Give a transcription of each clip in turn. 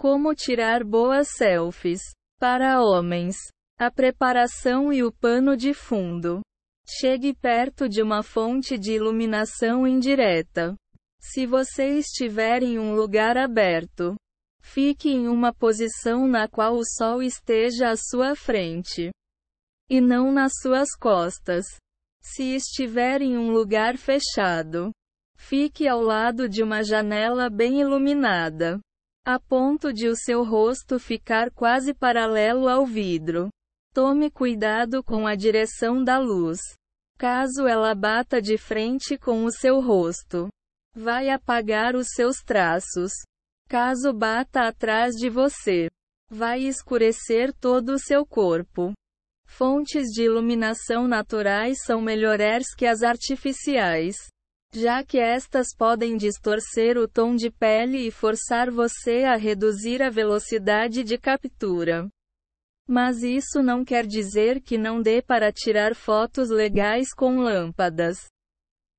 Como tirar boas selfies para homens. A preparação e o pano de fundo. Chegue perto de uma fonte de iluminação indireta. Se você estiver em um lugar aberto, fique em uma posição na qual o sol esteja à sua frente e não nas suas costas. Se estiver em um lugar fechado, fique ao lado de uma janela bem iluminada a ponto de o seu rosto ficar quase paralelo ao vidro. Tome cuidado com a direção da luz. Caso ela bata de frente com o seu rosto, vai apagar os seus traços. Caso bata atrás de você, vai escurecer todo o seu corpo. Fontes de iluminação naturais são melhores que as artificiais já que estas podem distorcer o tom de pele e forçar você a reduzir a velocidade de captura. Mas isso não quer dizer que não dê para tirar fotos legais com lâmpadas,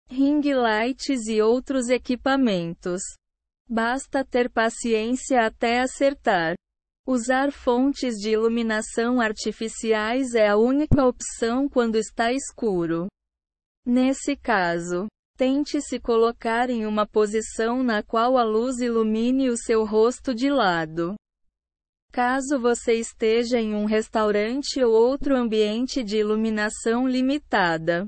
ring lights e outros equipamentos. Basta ter paciência até acertar. Usar fontes de iluminação artificiais é a única opção quando está escuro. Nesse caso, Tente se colocar em uma posição na qual a luz ilumine o seu rosto de lado. Caso você esteja em um restaurante ou outro ambiente de iluminação limitada,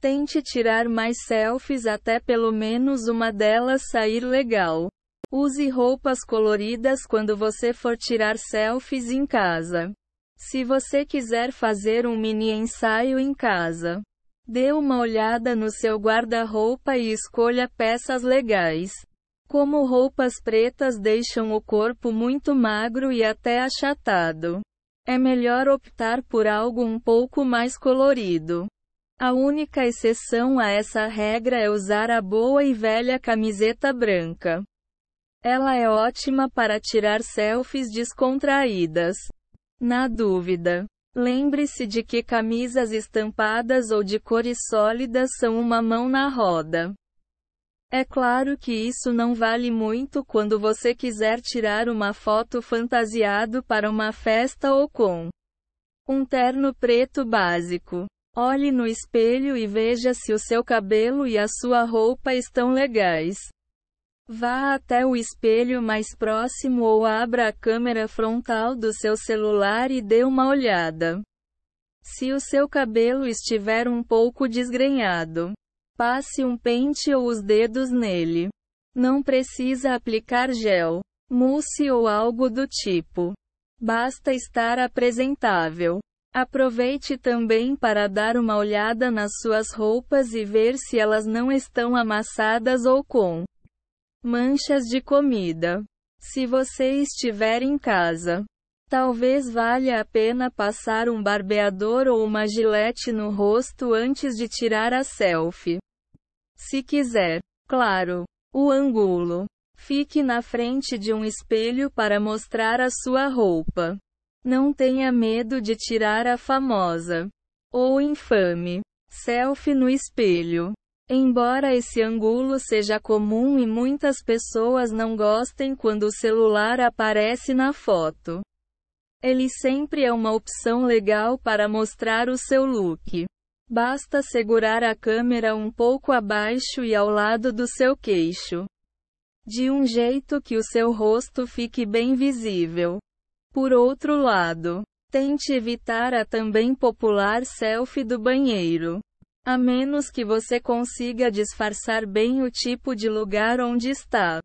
tente tirar mais selfies até pelo menos uma delas sair legal. Use roupas coloridas quando você for tirar selfies em casa. Se você quiser fazer um mini ensaio em casa, Dê uma olhada no seu guarda-roupa e escolha peças legais. Como roupas pretas deixam o corpo muito magro e até achatado. É melhor optar por algo um pouco mais colorido. A única exceção a essa regra é usar a boa e velha camiseta branca. Ela é ótima para tirar selfies descontraídas. Na dúvida, Lembre-se de que camisas estampadas ou de cores sólidas são uma mão na roda. É claro que isso não vale muito quando você quiser tirar uma foto fantasiado para uma festa ou com um terno preto básico. Olhe no espelho e veja se o seu cabelo e a sua roupa estão legais. Vá até o espelho mais próximo ou abra a câmera frontal do seu celular e dê uma olhada. Se o seu cabelo estiver um pouco desgrenhado, passe um pente ou os dedos nele. Não precisa aplicar gel, mousse ou algo do tipo. Basta estar apresentável. Aproveite também para dar uma olhada nas suas roupas e ver se elas não estão amassadas ou com manchas de comida. Se você estiver em casa, talvez valha a pena passar um barbeador ou uma gilete no rosto antes de tirar a selfie. Se quiser, claro, o ângulo. Fique na frente de um espelho para mostrar a sua roupa. Não tenha medo de tirar a famosa ou infame selfie no espelho. Embora esse ângulo seja comum e muitas pessoas não gostem quando o celular aparece na foto, ele sempre é uma opção legal para mostrar o seu look. Basta segurar a câmera um pouco abaixo e ao lado do seu queixo, de um jeito que o seu rosto fique bem visível. Por outro lado, tente evitar a também popular selfie do banheiro. A menos que você consiga disfarçar bem o tipo de lugar onde está.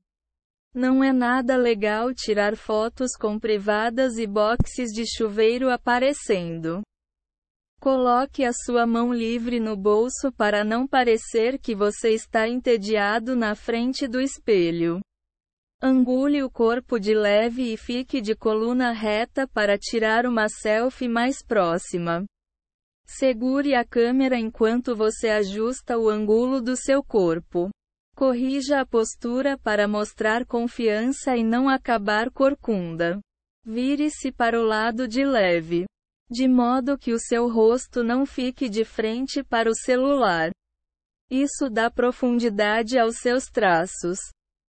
Não é nada legal tirar fotos com privadas e boxes de chuveiro aparecendo. Coloque a sua mão livre no bolso para não parecer que você está entediado na frente do espelho. Angule o corpo de leve e fique de coluna reta para tirar uma selfie mais próxima. Segure a câmera enquanto você ajusta o ângulo do seu corpo. Corrija a postura para mostrar confiança e não acabar corcunda. Vire-se para o lado de leve, de modo que o seu rosto não fique de frente para o celular. Isso dá profundidade aos seus traços,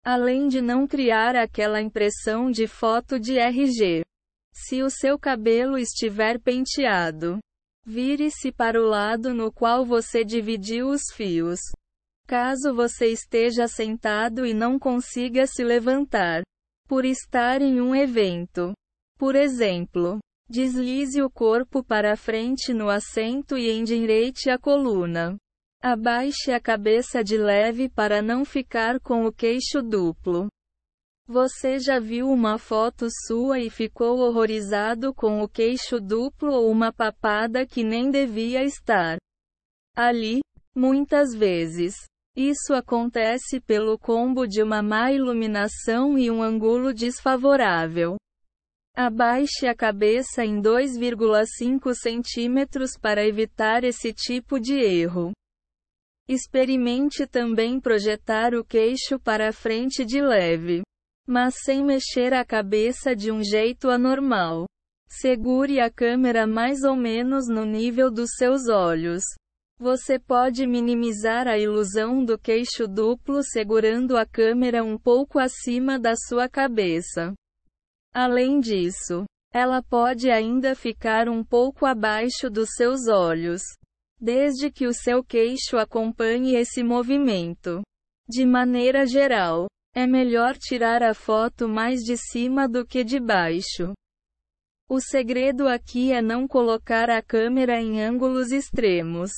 além de não criar aquela impressão de foto de RG. Se o seu cabelo estiver penteado, Vire-se para o lado no qual você dividiu os fios. Caso você esteja sentado e não consiga se levantar por estar em um evento, por exemplo, deslize o corpo para frente no assento e endireite a coluna. Abaixe a cabeça de leve para não ficar com o queixo duplo. Você já viu uma foto sua e ficou horrorizado com o queixo duplo ou uma papada que nem devia estar ali? Muitas vezes. Isso acontece pelo combo de uma má iluminação e um ângulo desfavorável. Abaixe a cabeça em 2,5 centímetros para evitar esse tipo de erro. Experimente também projetar o queixo para frente de leve mas sem mexer a cabeça de um jeito anormal. Segure a câmera mais ou menos no nível dos seus olhos. Você pode minimizar a ilusão do queixo duplo segurando a câmera um pouco acima da sua cabeça. Além disso, ela pode ainda ficar um pouco abaixo dos seus olhos, desde que o seu queixo acompanhe esse movimento. De maneira geral, é melhor tirar a foto mais de cima do que de baixo. O segredo aqui é não colocar a câmera em ângulos extremos.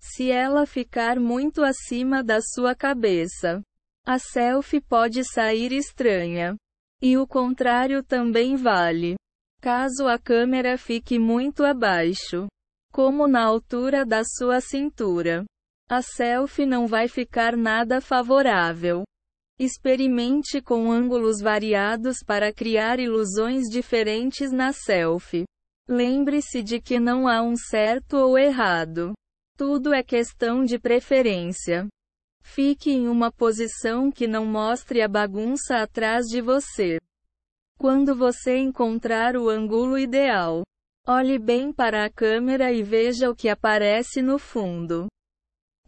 Se ela ficar muito acima da sua cabeça, a selfie pode sair estranha. E o contrário também vale. Caso a câmera fique muito abaixo, como na altura da sua cintura, a selfie não vai ficar nada favorável. Experimente com ângulos variados para criar ilusões diferentes na selfie. Lembre-se de que não há um certo ou errado. Tudo é questão de preferência. Fique em uma posição que não mostre a bagunça atrás de você. Quando você encontrar o ângulo ideal, olhe bem para a câmera e veja o que aparece no fundo.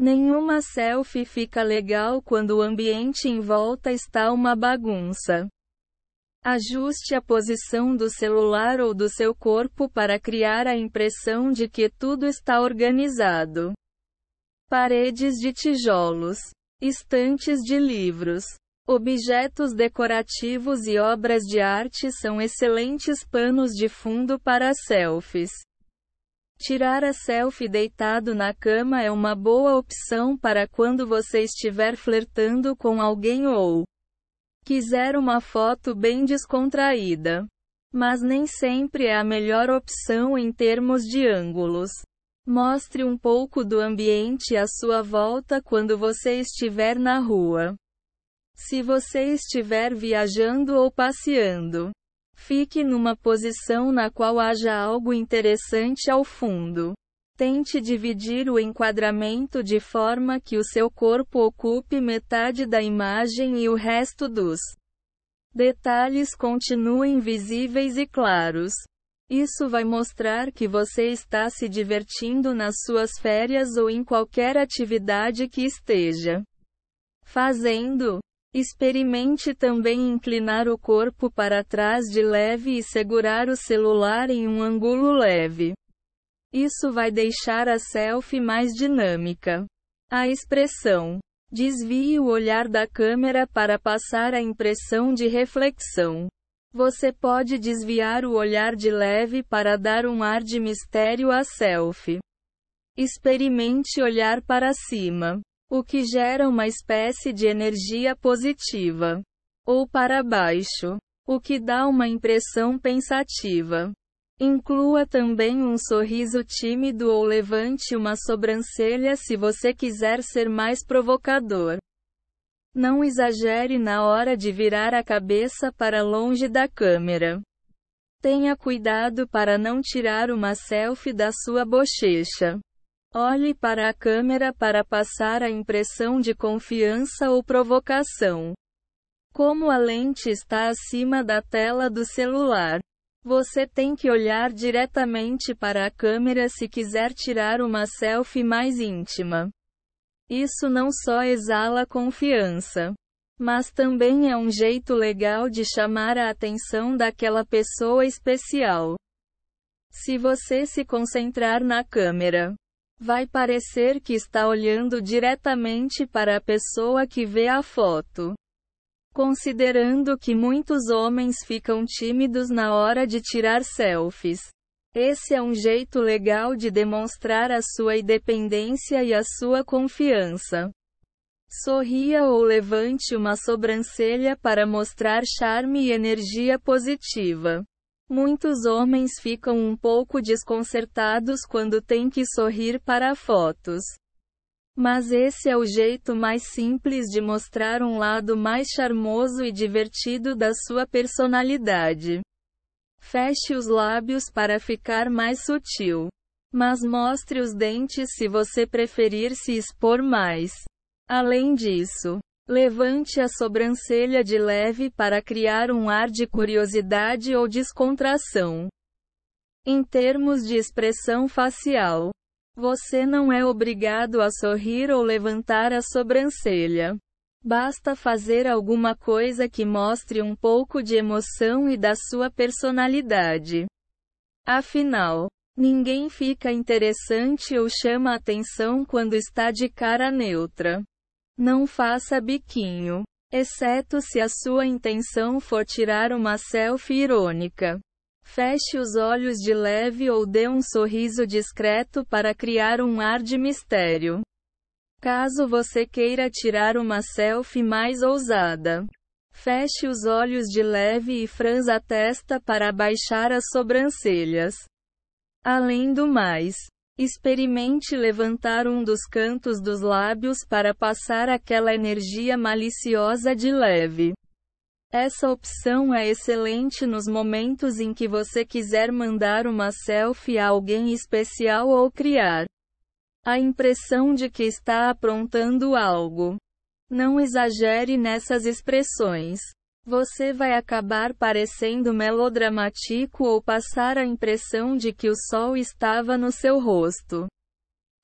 Nenhuma selfie fica legal quando o ambiente em volta está uma bagunça. Ajuste a posição do celular ou do seu corpo para criar a impressão de que tudo está organizado. Paredes de tijolos, estantes de livros, objetos decorativos e obras de arte são excelentes panos de fundo para selfies. Tirar a selfie deitado na cama é uma boa opção para quando você estiver flertando com alguém ou quiser uma foto bem descontraída. Mas nem sempre é a melhor opção em termos de ângulos. Mostre um pouco do ambiente à sua volta quando você estiver na rua. Se você estiver viajando ou passeando, Fique numa posição na qual haja algo interessante ao fundo. Tente dividir o enquadramento de forma que o seu corpo ocupe metade da imagem e o resto dos detalhes continuem visíveis e claros. Isso vai mostrar que você está se divertindo nas suas férias ou em qualquer atividade que esteja fazendo. Experimente também inclinar o corpo para trás de leve e segurar o celular em um ângulo leve. Isso vai deixar a selfie mais dinâmica. A expressão. Desvie o olhar da câmera para passar a impressão de reflexão. Você pode desviar o olhar de leve para dar um ar de mistério à selfie. Experimente olhar para cima o que gera uma espécie de energia positiva ou para baixo, o que dá uma impressão pensativa. Inclua também um sorriso tímido ou levante uma sobrancelha se você quiser ser mais provocador. Não exagere na hora de virar a cabeça para longe da câmera. Tenha cuidado para não tirar uma selfie da sua bochecha. Olhe para a câmera para passar a impressão de confiança ou provocação. Como a lente está acima da tela do celular, você tem que olhar diretamente para a câmera se quiser tirar uma selfie mais íntima. Isso não só exala confiança, mas também é um jeito legal de chamar a atenção daquela pessoa especial. Se você se concentrar na câmera, Vai parecer que está olhando diretamente para a pessoa que vê a foto. Considerando que muitos homens ficam tímidos na hora de tirar selfies. Esse é um jeito legal de demonstrar a sua independência e a sua confiança. Sorria ou levante uma sobrancelha para mostrar charme e energia positiva. Muitos homens ficam um pouco desconcertados quando têm que sorrir para fotos. Mas esse é o jeito mais simples de mostrar um lado mais charmoso e divertido da sua personalidade. Feche os lábios para ficar mais sutil. Mas mostre os dentes se você preferir se expor mais. Além disso, Levante a sobrancelha de leve para criar um ar de curiosidade ou descontração. Em termos de expressão facial, você não é obrigado a sorrir ou levantar a sobrancelha. Basta fazer alguma coisa que mostre um pouco de emoção e da sua personalidade. Afinal, ninguém fica interessante ou chama atenção quando está de cara neutra. Não faça biquinho. Exceto se a sua intenção for tirar uma selfie irônica. Feche os olhos de leve ou dê um sorriso discreto para criar um ar de mistério. Caso você queira tirar uma selfie mais ousada, feche os olhos de leve e franza a testa para baixar as sobrancelhas. Além do mais, Experimente levantar um dos cantos dos lábios para passar aquela energia maliciosa de leve. Essa opção é excelente nos momentos em que você quiser mandar uma selfie a alguém especial ou criar a impressão de que está aprontando algo. Não exagere nessas expressões. Você vai acabar parecendo melodramático ou passar a impressão de que o sol estava no seu rosto.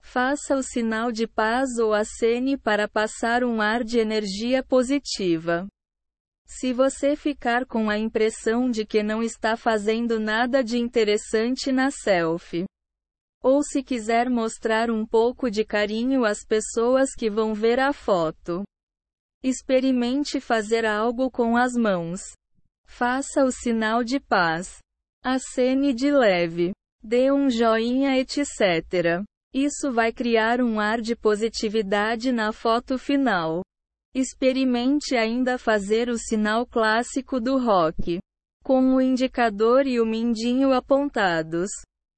Faça o sinal de paz ou acene para passar um ar de energia positiva. Se você ficar com a impressão de que não está fazendo nada de interessante na selfie, ou se quiser mostrar um pouco de carinho às pessoas que vão ver a foto, Experimente fazer algo com as mãos. Faça o sinal de paz. Acene de leve. Dê um joinha, etc. Isso vai criar um ar de positividade na foto final. Experimente ainda fazer o sinal clássico do rock. Com o indicador e o mindinho apontados.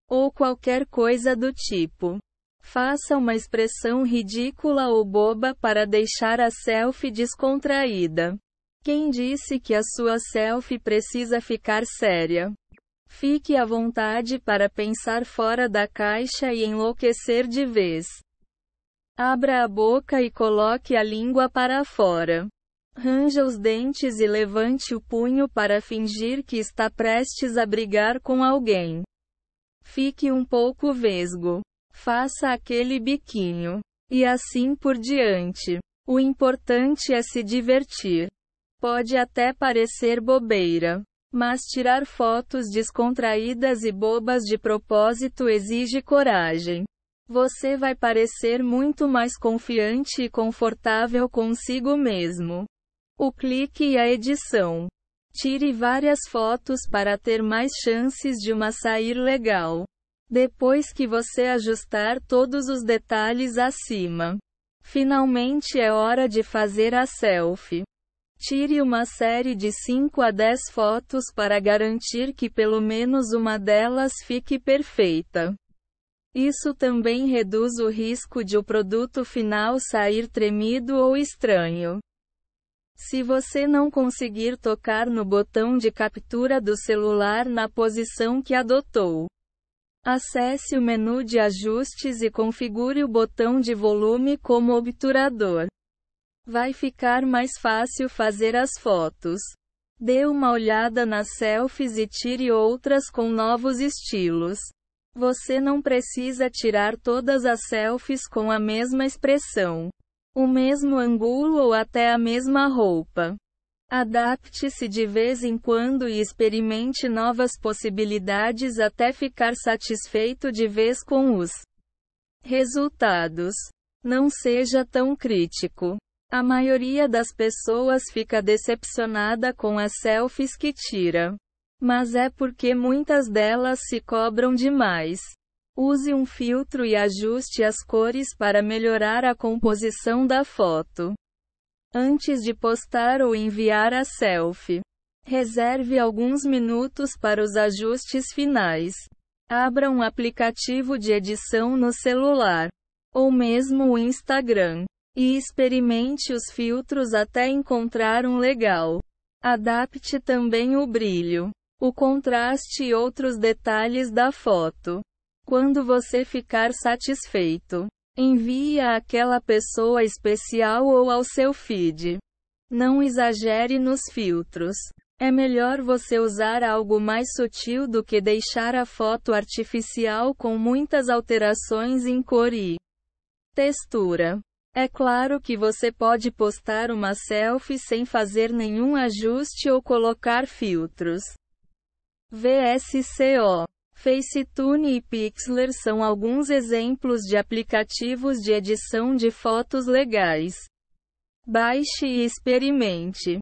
Ou qualquer coisa do tipo. Faça uma expressão ridícula ou boba para deixar a selfie descontraída. Quem disse que a sua selfie precisa ficar séria? Fique à vontade para pensar fora da caixa e enlouquecer de vez. Abra a boca e coloque a língua para fora. Ranja os dentes e levante o punho para fingir que está prestes a brigar com alguém. Fique um pouco vesgo faça aquele biquinho. E assim por diante. O importante é se divertir. Pode até parecer bobeira. Mas tirar fotos descontraídas e bobas de propósito exige coragem. Você vai parecer muito mais confiante e confortável consigo mesmo. O clique e a edição. Tire várias fotos para ter mais chances de uma sair legal. Depois que você ajustar todos os detalhes acima, finalmente é hora de fazer a selfie. Tire uma série de 5 a 10 fotos para garantir que pelo menos uma delas fique perfeita. Isso também reduz o risco de o produto final sair tremido ou estranho. Se você não conseguir tocar no botão de captura do celular na posição que adotou, Acesse o menu de ajustes e configure o botão de volume como obturador. Vai ficar mais fácil fazer as fotos. Dê uma olhada nas selfies e tire outras com novos estilos. Você não precisa tirar todas as selfies com a mesma expressão, o mesmo ângulo ou até a mesma roupa. Adapte-se de vez em quando e experimente novas possibilidades até ficar satisfeito de vez com os resultados. Não seja tão crítico. A maioria das pessoas fica decepcionada com as selfies que tira. Mas é porque muitas delas se cobram demais. Use um filtro e ajuste as cores para melhorar a composição da foto. Antes de postar ou enviar a selfie, reserve alguns minutos para os ajustes finais. Abra um aplicativo de edição no celular, ou mesmo o Instagram, e experimente os filtros até encontrar um legal. Adapte também o brilho, o contraste e outros detalhes da foto. Quando você ficar satisfeito, Envie àquela pessoa especial ou ao seu feed. Não exagere nos filtros. É melhor você usar algo mais sutil do que deixar a foto artificial com muitas alterações em cor e textura. É claro que você pode postar uma selfie sem fazer nenhum ajuste ou colocar filtros. VSCO FaceTune e Pixlr são alguns exemplos de aplicativos de edição de fotos legais. Baixe e experimente.